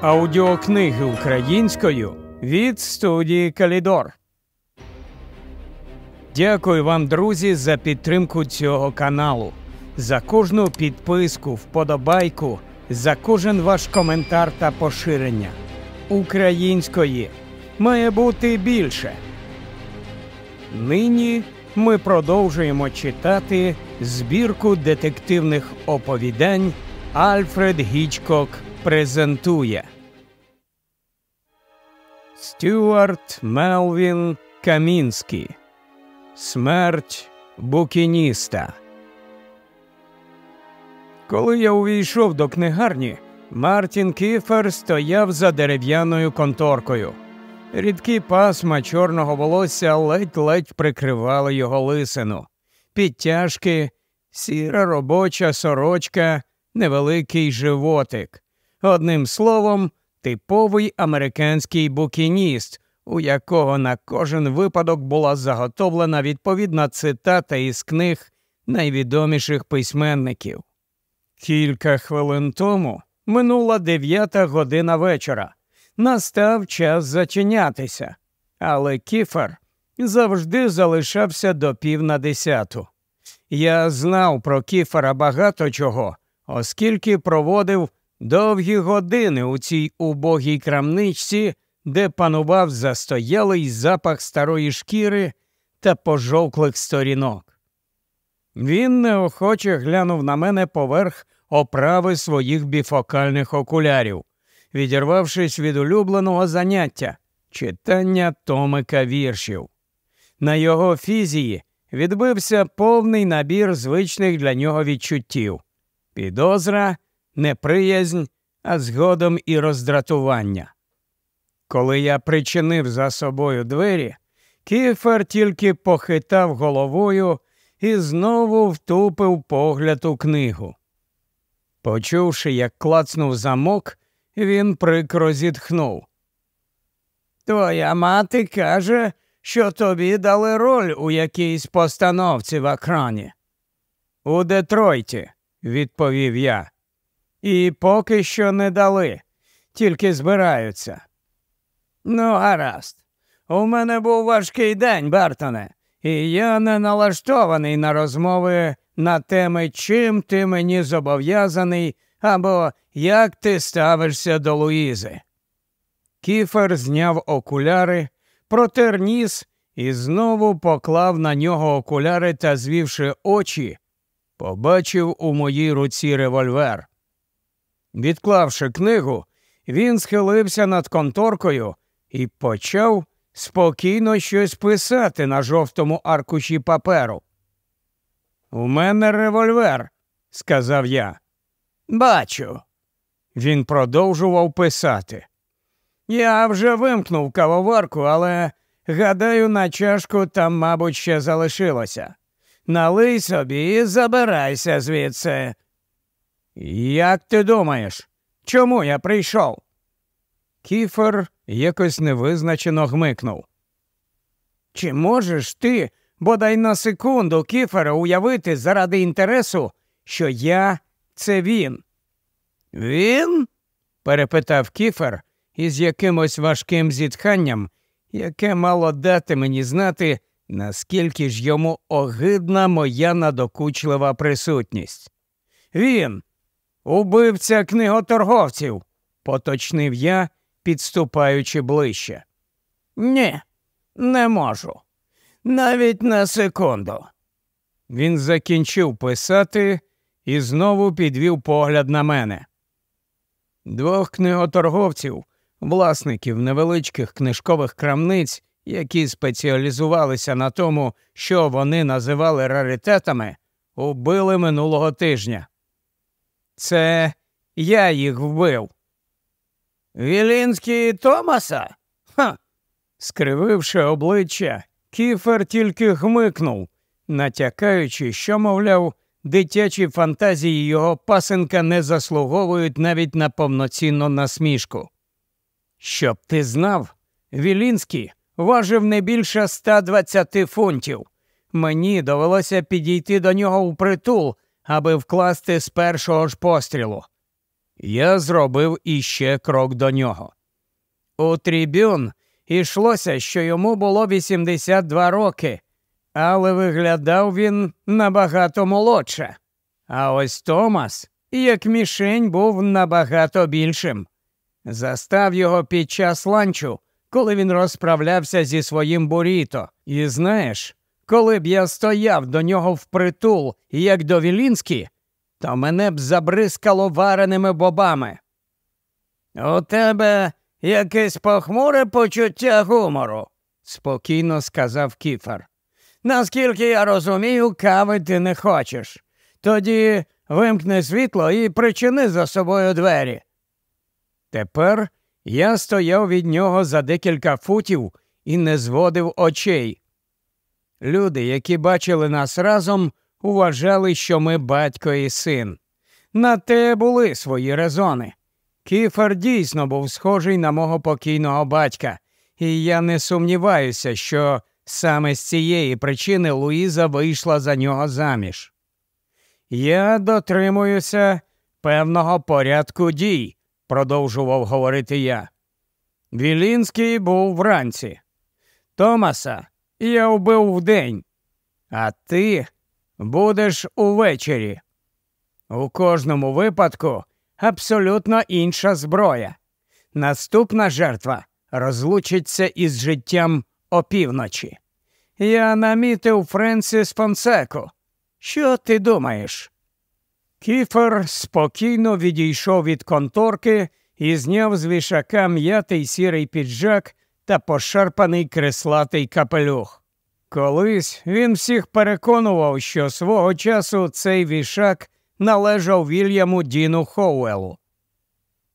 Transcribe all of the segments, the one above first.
Аудіокниги українською від студії Калідор. Дякую вам, друзі, за підтримку цього каналу, за кожну підписку, вподобайку, за кожен ваш коментар та поширення. Української має бути більше. Нині ми продовжуємо читати збірку детективних оповідань Альфред Гічкок презентує Стюарт Мелвін Камінський. Смерть букініста. Коли я увійшов до книгарні, Мартін Кіфер стояв за дерев'яною конторкою. Рідкі пасма чорного волосся ледь-ледь прикривали його лисину. Підтяжки, сіра робоча сорочка, невеликий животик. Одним словом, типовий американський букініст, у якого на кожен випадок була заготовлена відповідна цитата із книг найвідоміших письменників. Кілька хвилин тому минула дев'ята година вечора. Настав час зачинятися, але кіфер завжди залишався до пів на десяту. Я знав про кіфера багато чого, оскільки проводив Довгі години у цій убогій крамничці, де панував застоялий запах старої шкіри та пожовклих сторінок. Він неохоче глянув на мене поверх оправи своїх біфокальних окулярів, відірвавшись від улюбленого заняття читання томика віршів. На його фізії відбився повний набір звичних для нього відчуттів. Підозра – неприязнь, а згодом і роздратування. Коли я причинив за собою двері, Кіфер тільки похитав головою і знову втупив погляд у книгу. Почувши, як клацнув замок, він прикро зітхнув. Твоя мати каже, що тобі дали роль у якійсь постановці в екрані. У Детройті, відповів я. І поки що не дали, тільки збираються. Ну, гаразд. У мене був важкий день, Бартоне, і я не налаштований на розмови на теми, чим ти мені зобов'язаний, або як ти ставишся до Луїзи. Кіфер зняв окуляри, протер ніс і знову поклав на нього окуляри та, звівши очі, побачив у моїй руці револьвер. Відклавши книгу, він схилився над конторкою і почав спокійно щось писати на жовтому аркуші паперу. У мене револьвер, сказав я. Бачу. Він продовжував писати. Я вже вимкнув кавоварку, але гадаю, на чашку там, мабуть, ще залишилося. Налий собі і забирайся звідси. Як ти думаєш, чому я прийшов? Кіфер якось невизначено гмикнув. Чи можеш ти, бодай на секунду, Кіфера уявити заради інтересу, що я це він? Він? перепитав Кіфер із якимось важким зітханням, яке мало дати мені знати, наскільки ж йому огидна моя надокучлива присутність. Він, Убивця книготорговців, поточнив я, підступаючи ближче. Ні, не можу. Навіть на секунду. Він закінчив писати і знову підвів погляд на мене. Двох книготорговців, власників невеличких книжкових крамниць, які спеціалізувалися на тому, що вони називали раритетами, убили минулого тижня. Це я їх вбив. Вілінський Томаса? Ха. Скрививши обличчя, Кіфер тільки гмикнув, натякаючи, що, мовляв, дитячі фантазії його пасенка не заслуговують навіть на повноцінну насмішку. Щоб ти знав, Вілінський важив не більше 120 фунтів. Мені довелося підійти до нього у притул, аби вкласти з першого ж пострілу. Я зробив іще крок до нього. У трибюн ішлося, що йому було 82 роки, але виглядав він набагато молодше. А ось Томас, як мішень, був набагато більшим. Застав його під час ланчу, коли він розправлявся зі своїм буріто. І знаєш, коли б я стояв до нього впритул, як до Вілінські, то мене б забризкало вареними бобами. У тебе якесь похмуре почуття гумору, спокійно сказав кіфер. Наскільки я розумію, кави ти не хочеш. Тоді вимкни світло і причини за собою двері. Тепер я стояв від нього за декілька футів і не зводив очей. Люди, які бачили нас разом, вважали, що ми батько і син. На те були свої резони. Кіфер дійсно був схожий на мого покійного батька, і я не сумніваюся, що саме з цієї причини Луїза вийшла за нього заміж. Я дотримуюся певного порядку дій, продовжував говорити я. Вілінський був вранці. Томаса я вбив вдень, а ти будеш увечері. У кожному випадку абсолютно інша зброя. Наступна жертва розлучиться із життям опівночі. Я намітив Френсіс Фонсеку. Що ти думаєш? Кіфер спокійно відійшов від конторки і зняв з вішака м'ятий сірий піджак та пошарпаний креслатий капелюх. Колись він всіх переконував, що свого часу цей вішак належав Вільяму Діну Хоуелу.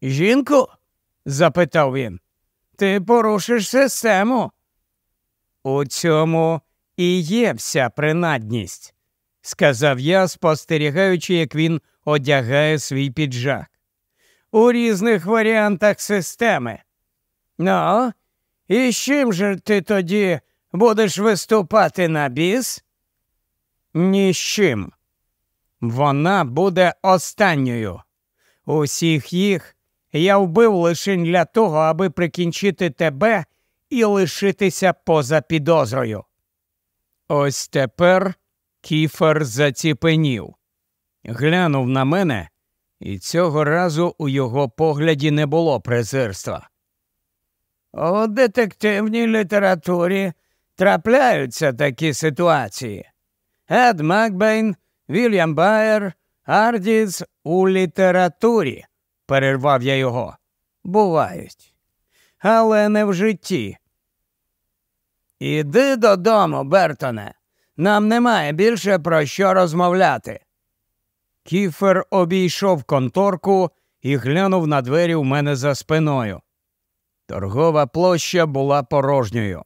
Жінку? запитав він. Ти порушиш систему. У цьому і є вся принадність, сказав я, спостерігаючи, як він одягає свій піджак. У різних варіантах системи. Ну, і з чим же ти тоді будеш виступати на біс? Ні з чим. Вона буде останньою. Усіх їх я вбив лише для того, аби прикінчити тебе і лишитися поза підозрою. Ось тепер кіфер заціпенів, глянув на мене, і цього разу у його погляді не було презирства. У детективній літературі трапляються такі ситуації. Ед Макбейн, Вільям Байер, Ардіс у літературі, перервав я його. Бувають. Але не в житті. Іди додому, Бертоне. Нам немає більше про що розмовляти. Кіфер обійшов конторку і глянув на двері у мене за спиною. Торгова площа була порожньою.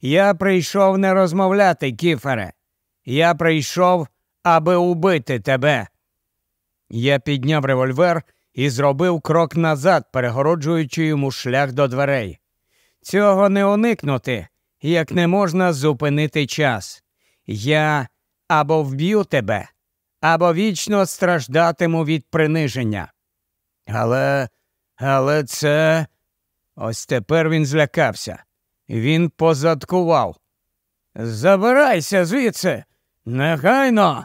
Я прийшов не розмовляти, кіфере. Я прийшов, аби убити тебе. Я підняв револьвер і зробив крок назад, перегороджуючи йому шлях до дверей. Цього не уникнути, як не можна зупинити час. Я або вб'ю тебе, або вічно страждатиму від приниження. Але, але це. Ось тепер він злякався. Він позадкував. Забирайся звідси, негайно.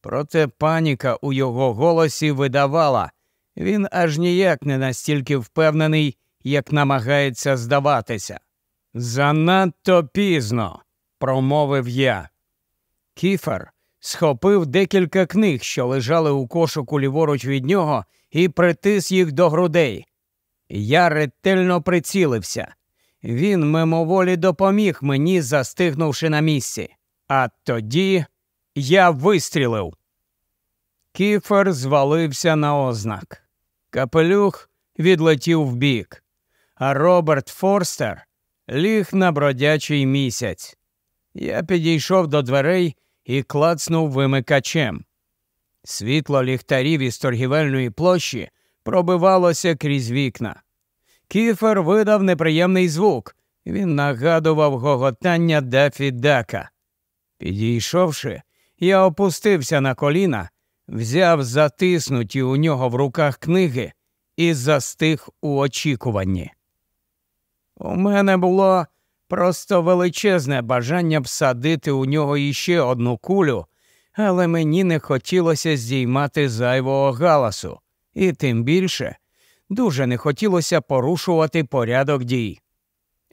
Проте паніка у його голосі видавала. Він аж ніяк не настільки впевнений, як намагається здаватися. Занадто пізно, промовив я. Кіфер схопив декілька книг, що лежали у кошику ліворуч від нього, і притис їх до грудей. Я ретельно прицілився. Він мимоволі допоміг мені, застигнувши на місці. А тоді я вистрілив. Кіфер звалився на ознак. Капелюх відлетів вбік, а Роберт Форстер ліг на бродячий місяць. Я підійшов до дверей і клацнув вимикачем. Світло ліхтарів із торгівельної площі пробивалося крізь вікна. Кіфер видав неприємний звук. Він нагадував гоготання Дафі Дака. Підійшовши, я опустився на коліна, взяв затиснуті у нього в руках книги і застиг у очікуванні. У мене було просто величезне бажання всадити у нього іще одну кулю, але мені не хотілося здіймати зайвого галасу і тим більше дуже не хотілося порушувати порядок дій.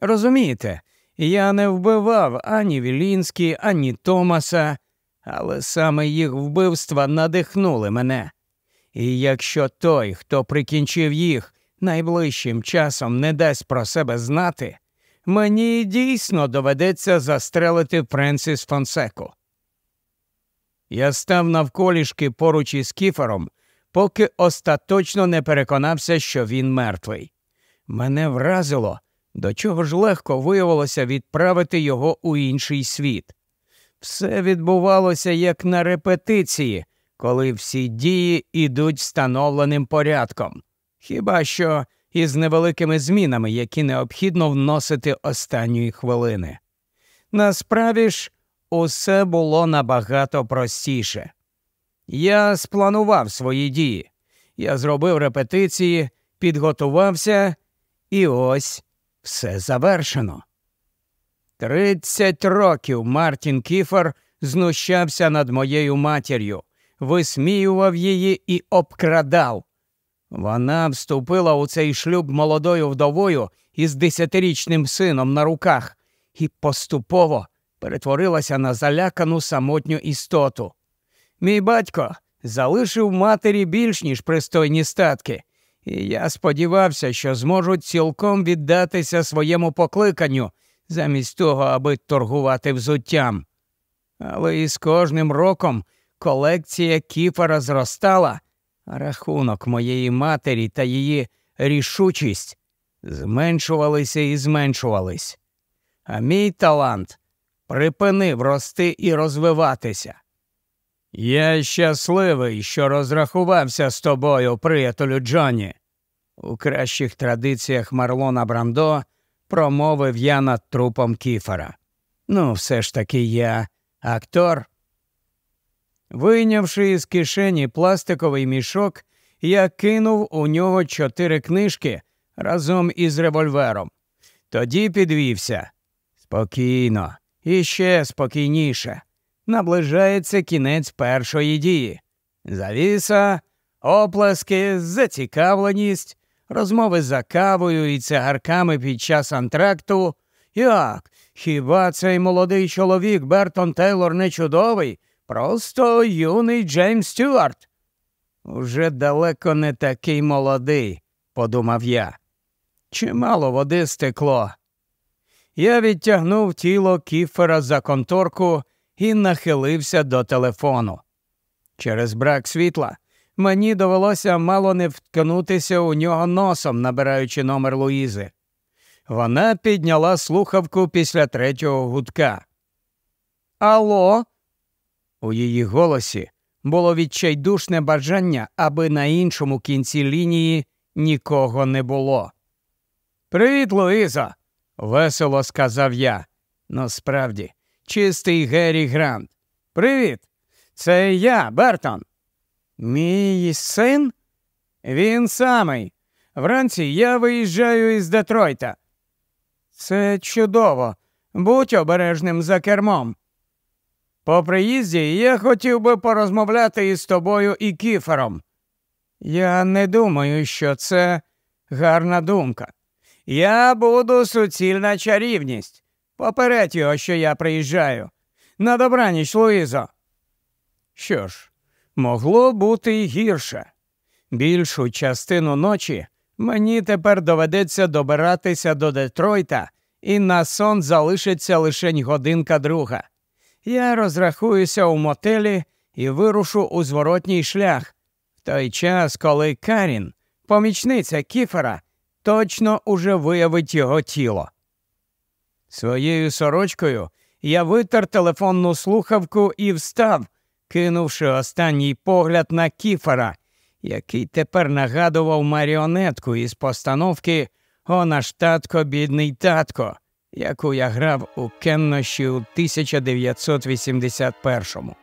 Розумієте, я не вбивав ані Вілінські, ані Томаса, але саме їх вбивства надихнули мене. І якщо той, хто прикінчив їх, найближчим часом не дасть про себе знати, мені дійсно доведеться застрелити Френсіс Фонсеку. Я став навколішки поруч із кіфером поки остаточно не переконався, що він мертвий. Мене вразило, до чого ж легко виявилося відправити його у інший світ. Все відбувалося як на репетиції, коли всі дії йдуть встановленим порядком, хіба що із невеликими змінами, які необхідно вносити останньої хвилини. Насправді ж, усе було набагато простіше. Я спланував свої дії. Я зробив репетиції, підготувався, і ось все завершено. Тридцять років Мартін Кіфер знущався над моєю матір'ю, висміював її і обкрадав. Вона вступила у цей шлюб молодою вдовою із десятирічним сином на руках і поступово перетворилася на залякану самотню істоту. Мій батько залишив матері більш ніж пристойні статки, і я сподівався, що зможуть цілком віддатися своєму покликанню замість того, аби торгувати взуттям. Але із кожним роком колекція кіфера зростала, а рахунок моєї матері та її рішучість зменшувалися і зменшувались. А мій талант припинив рости і розвиватися. Я щасливий, що розрахувався з тобою, приятелю Джонні. У кращих традиціях Марлона Брандо промовив я над трупом кіфера. Ну, все ж таки я актор. Вийнявши із кишені пластиковий мішок, я кинув у нього чотири книжки разом із револьвером. Тоді підвівся. Спокійно, іще спокійніше наближається кінець першої дії. Завіса, оплески, зацікавленість, розмови за кавою і цигарками під час антракту. Як? Хіба цей молодий чоловік Бертон Тейлор не чудовий? Просто юний Джеймс Стюарт. Уже далеко не такий молодий, подумав я. Чимало води стекло. Я відтягнув тіло кіфера за конторку і нахилився до телефону. Через брак світла мені довелося мало не вткнутися у нього носом, набираючи номер Луїзи. Вона підняла слухавку після третього гудка. Ало. У її голосі було відчайдушне бажання, аби на іншому кінці лінії нікого не було. Привіт, Луїза, весело сказав я. Насправді чистий Геррі Грант. Привіт! Це я, Бертон. Мій син? Він самий. Вранці я виїжджаю із Детройта. Це чудово. Будь обережним за кермом. По приїзді я хотів би порозмовляти із тобою і кіфером. Я не думаю, що це гарна думка. Я буду суцільна чарівність. Попередь його, що я приїжджаю. На добраніч, Луїзо. Що ж, могло бути й гірше. Більшу частину ночі мені тепер доведеться добиратися до Детройта, і на сон залишиться лише годинка друга. Я розрахуюся у мотелі і вирушу у зворотній шлях в той час, коли Карін, помічниця Кіфера, точно уже виявить його тіло. Своєю сорочкою я витер телефонну слухавку і встав, кинувши останній погляд на кіфера, який тепер нагадував маріонетку із постановки «О наш татко, бідний татко, яку я грав у кеннощі у 1981-му.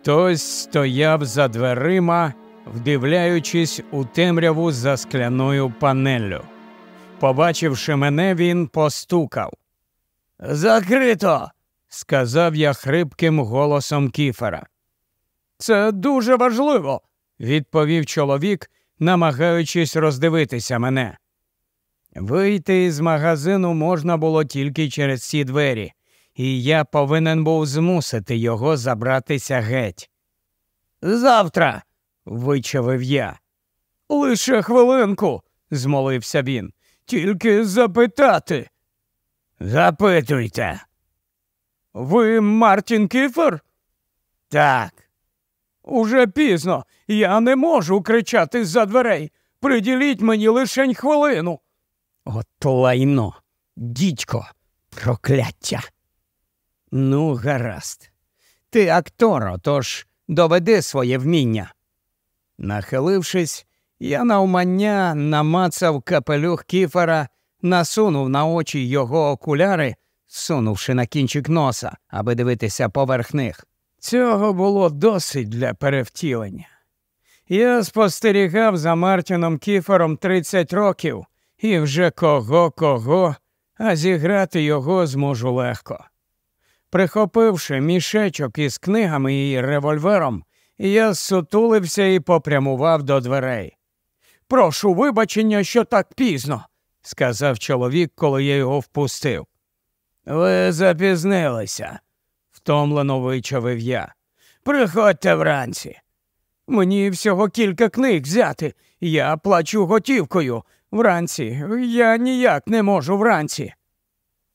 Хтось стояв за дверима вдивляючись у темряву за скляною панелю. Побачивши мене, він постукав. Закрито, сказав я хрипким голосом кіфера. Це дуже важливо, відповів чоловік, намагаючись роздивитися мене. Вийти із магазину можна було тільки через ці двері, і я повинен був змусити його забратися геть. Завтра, вичавив я. Лише хвилинку, змолився він. Тільки запитати. Запитуйте. Ви Мартін Кіфер? Так. Уже пізно. Я не можу кричати з-за дверей. Приділіть мені лишень хвилину. От лайно, дідько, прокляття. Ну, гаразд. Ти актор, отож доведи своє вміння. Нахилившись, я навмання намацав капелюх кіфера, насунув на очі його окуляри, сунувши на кінчик носа, аби дивитися поверх них. Цього було досить для перевтілення. Я спостерігав за Мартіном Кіфером 30 років і вже кого, кого, а зіграти його зможу легко. Прихопивши мішечок із книгами і револьвером, я сутулився і попрямував до дверей. Прошу вибачення, що так пізно, сказав чоловік, коли я його впустив. Ви запізнилися, втомлено вичавив я. Приходьте вранці. Мені всього кілька книг взяти. Я плачу готівкою. Вранці я ніяк не можу вранці.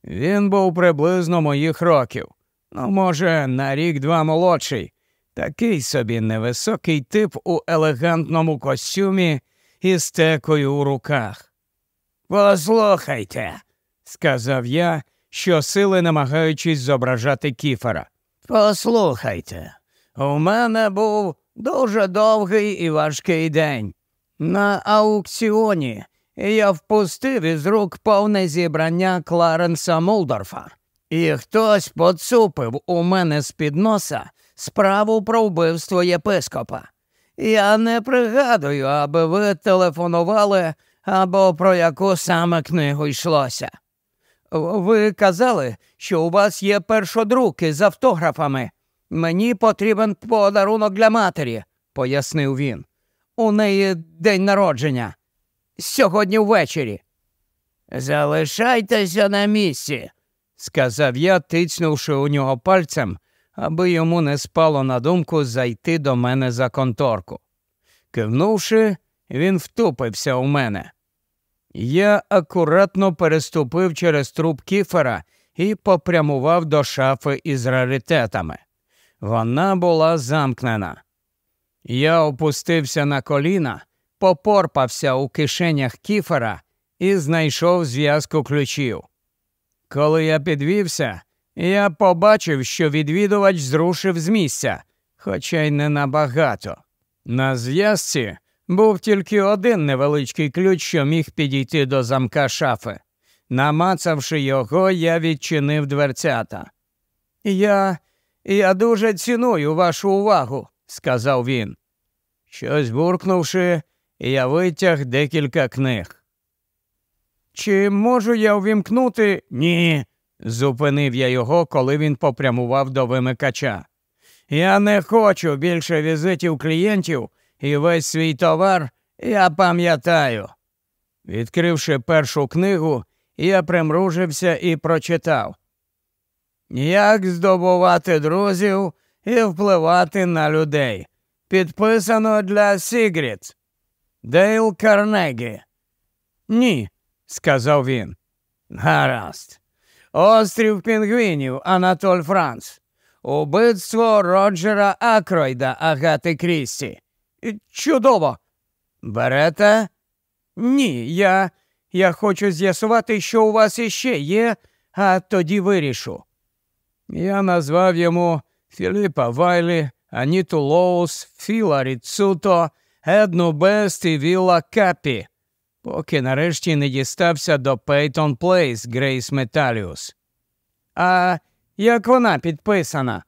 Він був приблизно моїх років, ну, може, на рік два молодший. Такий собі невисокий тип у елегантному костюмі і стекою у руках. Послухайте, сказав я, щосили намагаючись зображати кіфера. Послухайте, у мене був дуже довгий і важкий день. На аукціоні я впустив із рук повне зібрання Кларенса Молдорфа, і хтось поцупив у мене з під носа справу про вбивство єпископа. Я не пригадую, аби ви телефонували або про яку саме книгу йшлося. Ви казали, що у вас є першодруки з автографами. Мені потрібен подарунок для матері, пояснив він. У неї день народження. Сьогодні ввечері. Залишайтеся на місці, сказав я, тицнувши у нього пальцем, аби йому не спало на думку зайти до мене за конторку. Кивнувши, він втупився у мене. Я акуратно переступив через труп кіфера і попрямував до шафи із раритетами. Вона була замкнена. Я опустився на коліна, попорпався у кишенях кіфера і знайшов зв'язку ключів. Коли я підвівся, я побачив, що відвідувач зрушив з місця, хоча й не набагато. На зв'язці був тільки один невеличкий ключ, що міг підійти до замка шафи. Намацавши його, я відчинив дверцята. Я я дуже ціную вашу увагу, сказав він. Щось буркнувши, я витяг декілька книг. Чи можу я увімкнути? Ні, Зупинив я його, коли він попрямував до вимикача. Я не хочу більше візитів клієнтів і весь свій товар я пам'ятаю. Відкривши першу книгу, я примружився і прочитав. Як здобувати друзів і впливати на людей? Підписано для Сігріт. Дейл Карнегі. Ні, сказав він. Гаразд. Острів Пінгвінів Анатоль Франц. Убивство Роджера Акройда Агати Крісті. Чудово. Берете? Ні, я. Я хочу з'ясувати, що у вас іще є, а тоді вирішу. Я назвав йому Філіпа Вайлі, Аніту Лоус, Філа Ріцуто, Едну Бест і Віла Капі поки нарешті не дістався до Пейтон Плейс Грейс Металіус. А як вона підписана?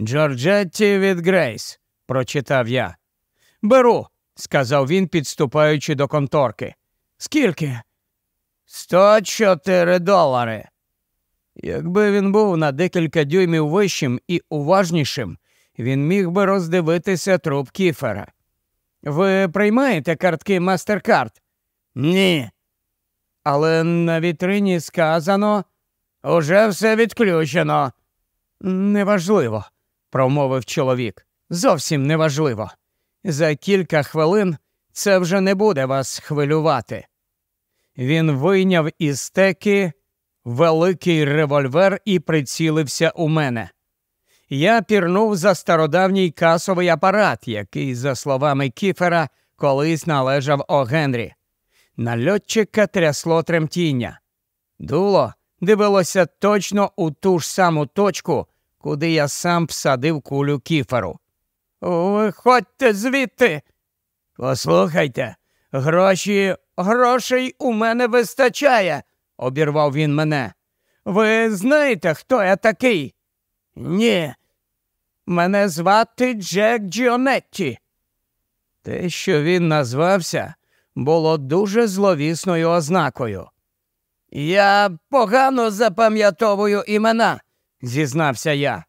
Джорджетті від Грейс, прочитав я. Беру, сказав він, підступаючи до конторки. Скільки? Сто чотири долари. Якби він був на декілька дюймів вищим і уважнішим, він міг би роздивитися труп кіфера. Ви приймаєте картки MasterCard? Ні. Але на вітрині сказано уже все відключено. Неважливо, промовив чоловік. Зовсім неважливо. За кілька хвилин це вже не буде вас хвилювати. Він вийняв із стеки великий револьвер і прицілився у мене. Я пірнув за стародавній касовий апарат, який, за словами Кіфера, колись належав Огенрі. Нальотчика трясло тремтіння. Дуло дивилося точно у ту ж саму точку, куди я сам всадив кулю кіферу. Виходьте звідти. Послухайте, гроші, грошей у мене вистачає, обірвав він мене. Ви знаєте, хто я такий? Ні. Мене звати Джек Джіонетті. Те, що він назвався, було дуже зловісною ознакою. Я погано запам'ятовую імена, зізнався я.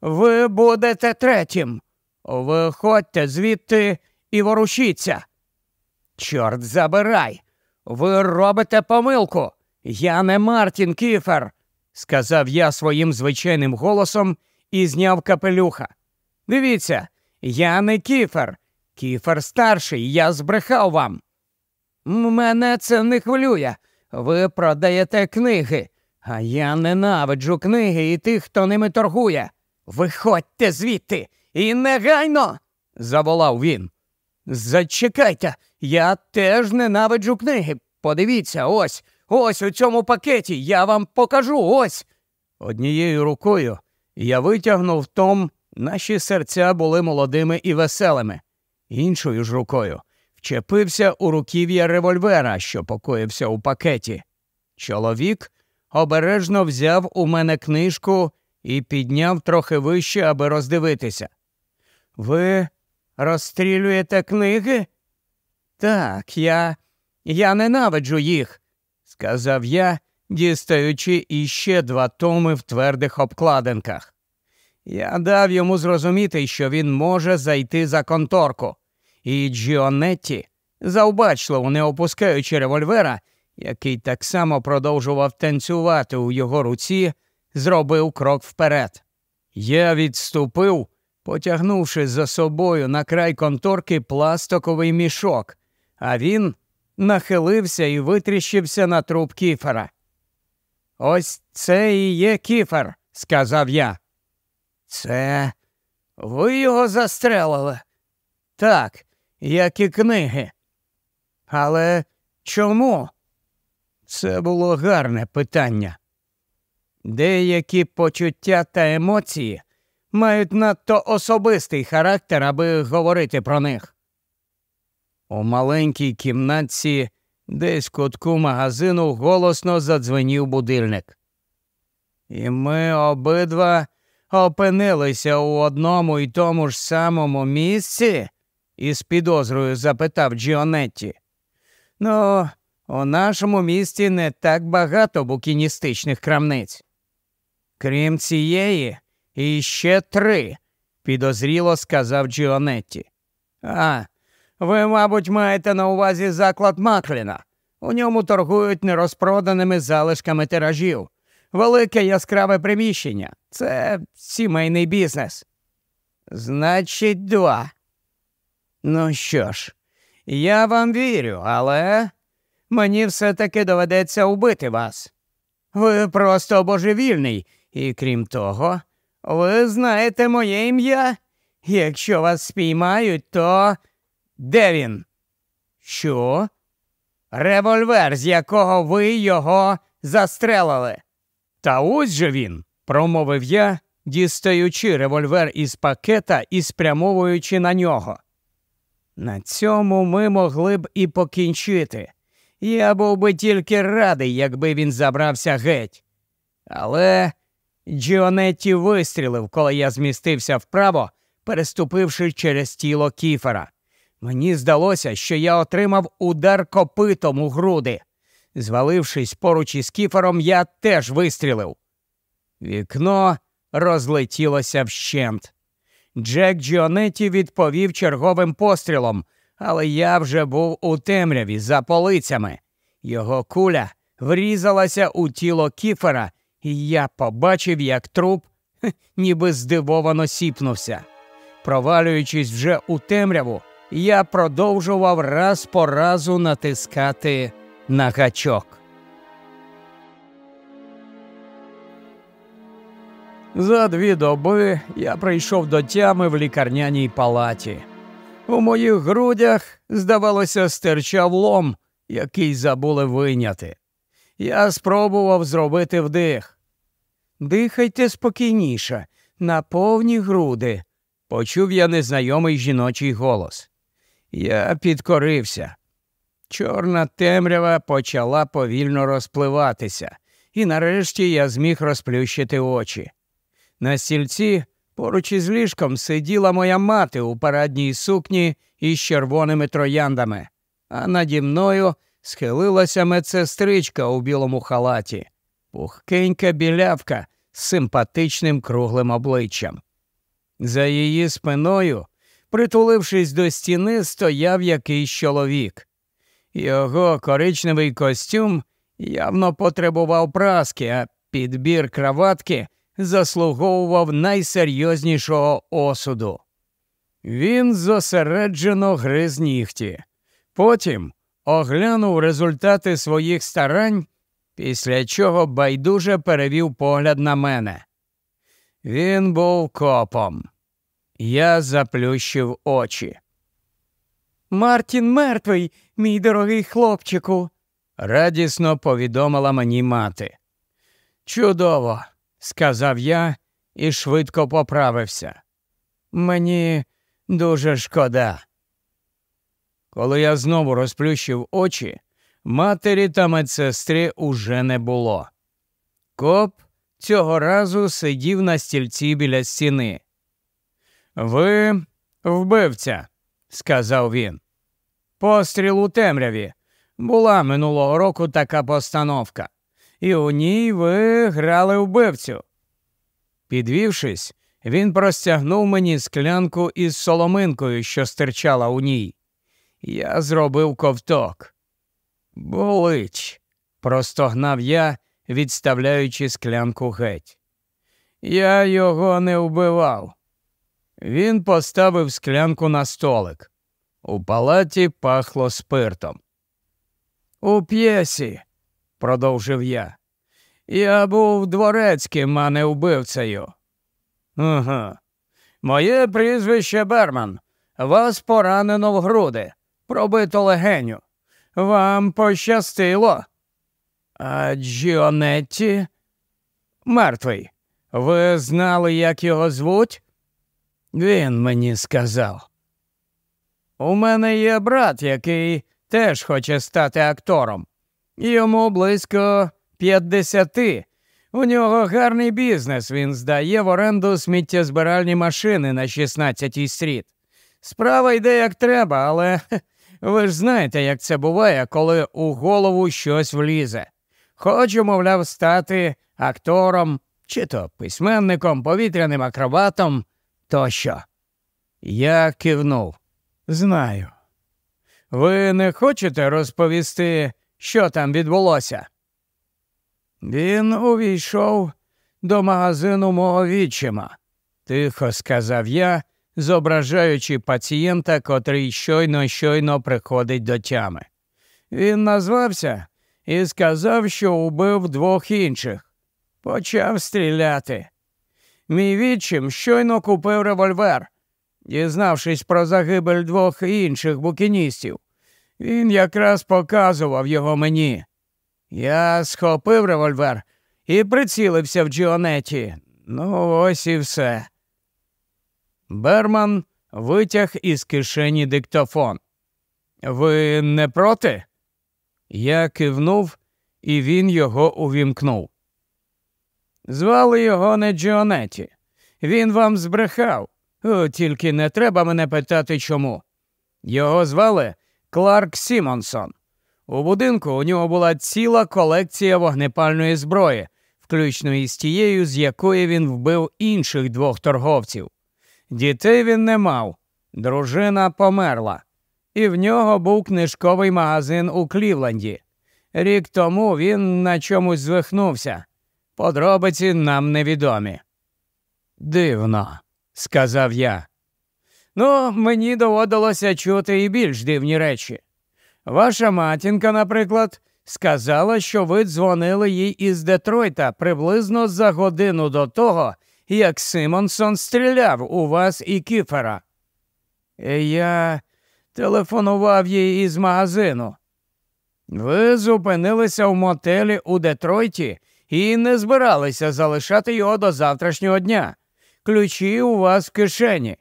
Ви будете третім. Виходьте звідти і ворушіться. Чорт забирай. Ви робите помилку. Я не Мартін Кіфер, сказав я своїм звичайним голосом і зняв капелюха. Дивіться, я не кіфер, Кіфер старший, я збрехав вам. Мене це не хвилює. Ви продаєте книги, а я ненавиджу книги і тих, хто ними торгує. Виходьте звідти і негайно. заволав він. Зачекайте, я теж ненавиджу книги. Подивіться, ось, ось у цьому пакеті я вам покажу ось. Однією рукою я витягнув том, наші серця були молодими і веселими іншою ж рукою вчепився у руків'я револьвера, що покоївся у пакеті. Чоловік обережно взяв у мене книжку і підняв трохи вище, аби роздивитися. Ви розстрілюєте книги? Так, я я ненавиджу їх, сказав я, дістаючи іще два томи в твердих обкладинках. Я дав йому зрозуміти, що він може зайти за конторку, і Джіонетті, завбачливо не опускаючи револьвера, який так само продовжував танцювати у його руці, зробив крок вперед. Я відступив, потягнувши за собою на край конторки пластиковий мішок, а він нахилився і витріщився на труп кіфера. Ось це і є кіфер, сказав я. Це ви його застрелили? Так, як і книги. Але чому? Це було гарне питання. Деякі почуття та емоції мають надто особистий характер, аби говорити про них. У маленькій кімнатці десь кутку магазину голосно задзвенів будильник. І ми обидва опинилися у одному й тому ж самому місці? із підозрою запитав Джіонетті. Ну, у нашому місті не так багато букіністичних крамниць. Крім цієї, іще три, підозріло сказав Джіонетті. А, ви, мабуть, маєте на увазі заклад Макліна. У ньому торгують нерозпроданими залишками тиражів велике яскраве приміщення. Це сімейний бізнес. Значить, два. Ну що ж, я вам вірю, але мені все-таки доведеться убити вас. Ви просто божевільний, і крім того, ви знаєте моє ім'я. Якщо вас спіймають, то де він? Що? Револьвер, з якого ви його застрелили. Та ось же він, промовив я, дістаючи револьвер із пакета і спрямовуючи на нього. На цьому ми могли б і покінчити. Я був би тільки радий, якби він забрався геть. Але Джіонетті вистрілив, коли я змістився вправо, переступивши через тіло кіфера. Мені здалося, що я отримав удар копитом у груди. Звалившись поруч із кіфером, я теж вистрілив. Вікно розлетілося вщент. Джек Джіонетті відповів черговим пострілом, але я вже був у темряві за полицями. Його куля врізалася у тіло кіфера, і я побачив, як труп ніби здивовано сіпнувся. Провалюючись вже у темряву, я продовжував раз по разу натискати на гачок. За дві доби я прийшов до тями в лікарняній палаті. У моїх грудях, здавалося, стирчав лом, який забули виняти. Я спробував зробити вдих. Дихайте спокійніше, на повні груди, почув я незнайомий жіночий голос. Я підкорився. Чорна темрява почала повільно розпливатися, і нарешті я зміг розплющити очі. На стільці поруч із ліжком сиділа моя мати у парадній сукні із червоними трояндами, а наді мною схилилася медсестричка у білому халаті, пухкенька білявка з симпатичним круглим обличчям. За її спиною, притулившись до стіни, стояв якийсь чоловік. Його коричневий костюм явно потребував праски, а підбір краватки заслуговував найсерйознішого осуду. Він зосереджено гриз нігті. Потім оглянув результати своїх старань, після чого байдуже перевів погляд на мене. Він був копом. Я заплющив очі. Мартін мертвий, мій дорогий хлопчику, радісно повідомила мені мати. Чудово, сказав я і швидко поправився. Мені дуже шкода. Коли я знову розплющив очі, матері та медсестри уже не було. Коп цього разу сидів на стільці біля стіни. Ви вбивця, сказав він. Постріл у темряві. Була минулого року така постановка, і у ній ви грали вбивцю. Підвівшись, він простягнув мені склянку із соломинкою, що стирчала у ній. Я зробив ковток. Болич, простогнав я, відставляючи склянку геть. Я його не вбивав. Він поставив склянку на столик. У палаті пахло спиртом. У п'єсі, продовжив я, я був дворецьким, а не вбивцею. «Ага. «Угу. Моє прізвище Берман. Вас поранено в груди, пробито легеню. Вам пощастило. А Джіонетті мертвий. Ви знали, як його звуть? Він мені сказав. У мене є брат, який теж хоче стати актором. Йому близько 50. У нього гарний бізнес. Він здає в оренду сміттєзбиральні машини на 16-й стріт. Справа йде як треба, але ви ж знаєте, як це буває, коли у голову щось влізе. Хочу, мовляв, стати актором чи то письменником, повітряним акробатом тощо. Я кивнув. Знаю. Ви не хочете розповісти, що там відбулося? Він увійшов до магазину мого вічима, тихо сказав я, зображаючи пацієнта, котрий щойно щойно приходить до тями. Він назвався і сказав, що убив двох інших. Почав стріляти. Мій відчим щойно купив револьвер дізнавшись про загибель двох інших букіністів. Він якраз показував його мені. Я схопив револьвер і прицілився в Джіонеті. Ну, ось і все. Берман витяг із кишені диктофон. Ви не проти? Я кивнув, і він його увімкнув. Звали його не Джіонеті. Він вам збрехав. Тільки не треба мене питати чому. Його звали Кларк Сімонсон. У будинку у нього була ціла колекція вогнепальної зброї, включно із тією, з якої він вбив інших двох торговців. Дітей він не мав, дружина померла, і в нього був книжковий магазин у Клівленді. Рік тому він на чомусь звихнувся. Подробиці нам невідомі. Дивно сказав я. Ну, мені доводилося чути і більш дивні речі. Ваша матінка, наприклад, сказала, що ви дзвонили їй із Детройта приблизно за годину до того, як Симонсон стріляв у вас і кіфера. Я телефонував їй із магазину. Ви зупинилися в мотелі у Детройті і не збиралися залишати його до завтрашнього дня ключі у вас в кишені.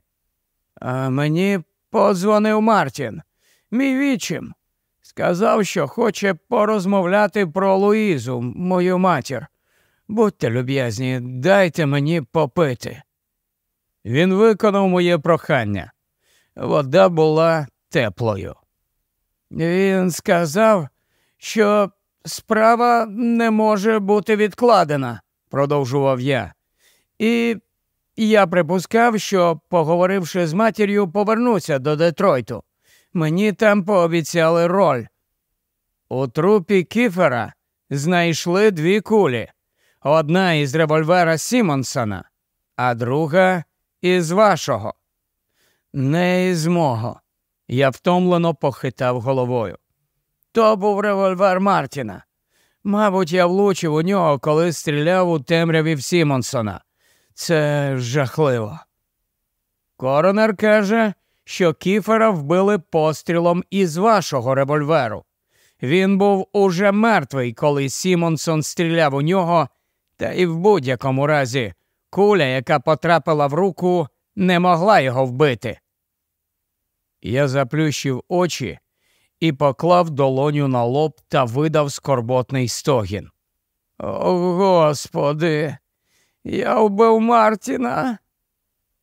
А мені подзвонив Мартін, мій вічим Сказав, що хоче порозмовляти про Луїзу, мою матір. Будьте люб'язні, дайте мені попити. Він виконав моє прохання. Вода була теплою. Він сказав, що справа не може бути відкладена, продовжував я, і я припускав, що, поговоривши з матір'ю, повернуся до Детройту. Мені там пообіцяли роль. У трупі Кіфера знайшли дві кулі. Одна із револьвера Сімонсона, а друга із вашого. Не із мого. Я втомлено похитав головою. То був револьвер Мартіна. Мабуть, я влучив у нього, коли стріляв у темряві в Сімонсона. Це жахливо. Коронер каже, що кіфера вбили пострілом із вашого револьверу. Він був уже мертвий, коли Сімонсон стріляв у нього, та й в будь-якому разі куля, яка потрапила в руку, не могла його вбити. Я заплющив очі і поклав долоню на лоб та видав скорботний стогін. О, господи, я вбив Мартіна.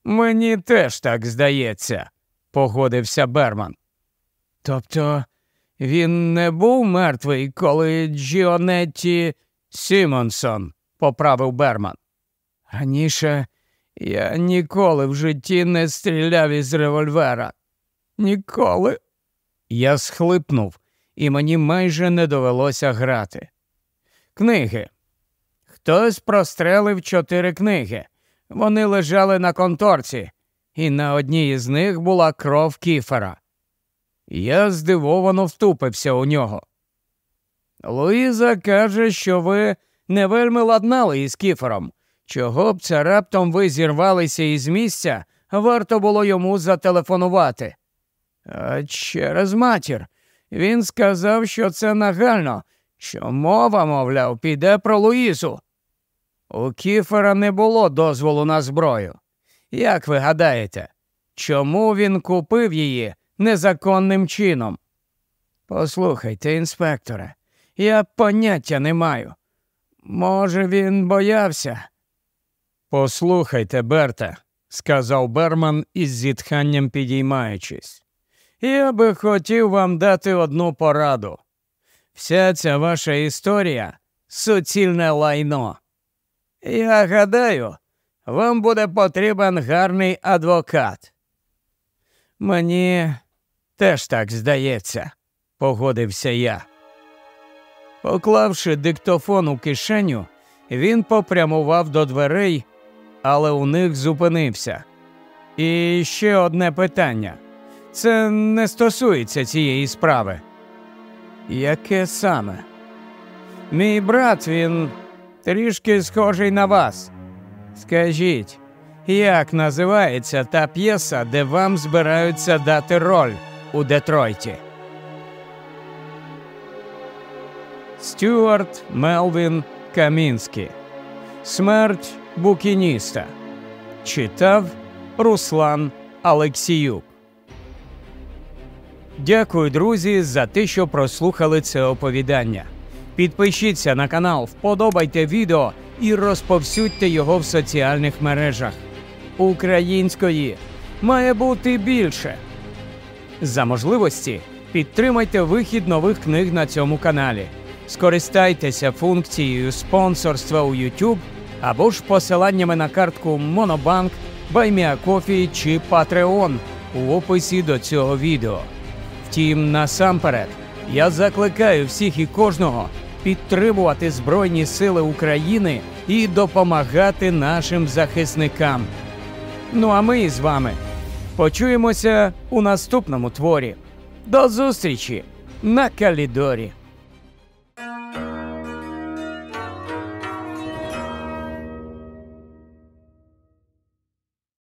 Мені теж так здається, погодився Берман. Тобто він не був мертвий, коли Джіонетті Сімонсон поправив Берман. Раніше я ніколи в житті не стріляв із револьвера. Ніколи. Я схлипнув, і мені майже не довелося грати. Книги. Хтось прострелив чотири книги. Вони лежали на конторці, і на одній із них була кров кіфера. Я здивовано втупився у нього. Луїза каже, що ви не вельми ладнали із кіфером. Чого б це раптом ви зірвалися із місця, варто було йому зателефонувати. А через матір. Він сказав, що це нагально, що мова, мовляв, піде про Луїзу. У Кіфера не було дозволу на зброю. Як ви гадаєте, чому він купив її незаконним чином? Послухайте, інспекторе, я поняття не маю. Може, він боявся? Послухайте, Берта, сказав Берман із зітханням підіймаючись. Я би хотів вам дати одну пораду. Вся ця ваша історія суцільне лайно. Я гадаю, вам буде потрібен гарний адвокат. Мені теж так здається, погодився я. Поклавши диктофон у кишеню, він попрямував до дверей, але у них зупинився. І ще одне питання. Це не стосується цієї справи. Яке саме? Мій брат він трішки схожий на вас. Скажіть, як називається та п'єса, де вам збираються дати роль у Детройті? Стюарт Мелвін Камінський. Смерть букініста. Читав Руслан Алексіюк. Дякую, друзі, за те, що прослухали це оповідання. Підпишіться на канал, вподобайте відео і розповсюдьте його в соціальних мережах. Української має бути більше. За можливості підтримайте вихід нових книг на цьому каналі. Скористайтеся функцією спонсорства у YouTube або ж посиланнями на картку Monobank, BuyMeACoffee чи Patreon у описі до цього відео. Втім, насамперед я закликаю всіх і кожного підтримувати Збройні Сили України і допомагати нашим захисникам. Ну а ми з вами почуємося у наступному творі. До зустрічі на Калідорі!